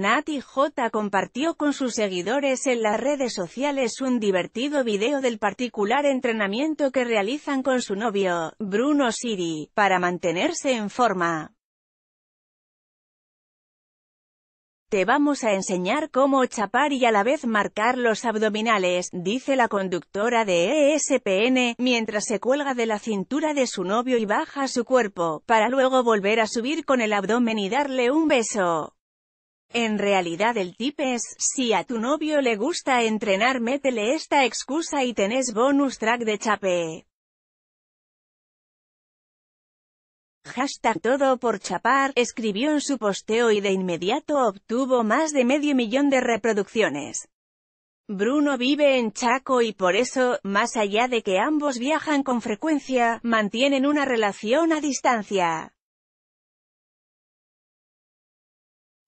Nati J compartió con sus seguidores en las redes sociales un divertido video del particular entrenamiento que realizan con su novio, Bruno Siri, para mantenerse en forma. Te vamos a enseñar cómo chapar y a la vez marcar los abdominales, dice la conductora de ESPN, mientras se cuelga de la cintura de su novio y baja su cuerpo, para luego volver a subir con el abdomen y darle un beso. En realidad el tip es, si a tu novio le gusta entrenar métele esta excusa y tenés bonus track de chape. Hashtag todo por chapar, escribió en su posteo y de inmediato obtuvo más de medio millón de reproducciones. Bruno vive en Chaco y por eso, más allá de que ambos viajan con frecuencia, mantienen una relación a distancia.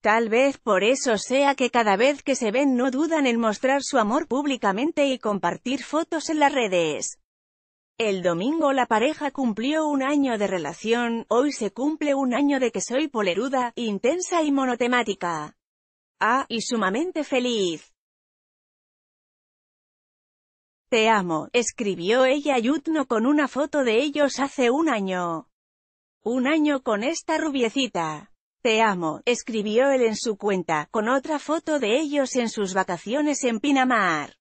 Tal vez por eso sea que cada vez que se ven no dudan en mostrar su amor públicamente y compartir fotos en las redes. El domingo la pareja cumplió un año de relación, hoy se cumple un año de que soy poleruda, intensa y monotemática. Ah, y sumamente feliz. Te amo, escribió ella Yutno con una foto de ellos hace un año. Un año con esta rubiecita. Te amo, escribió él en su cuenta, con otra foto de ellos en sus vacaciones en Pinamar.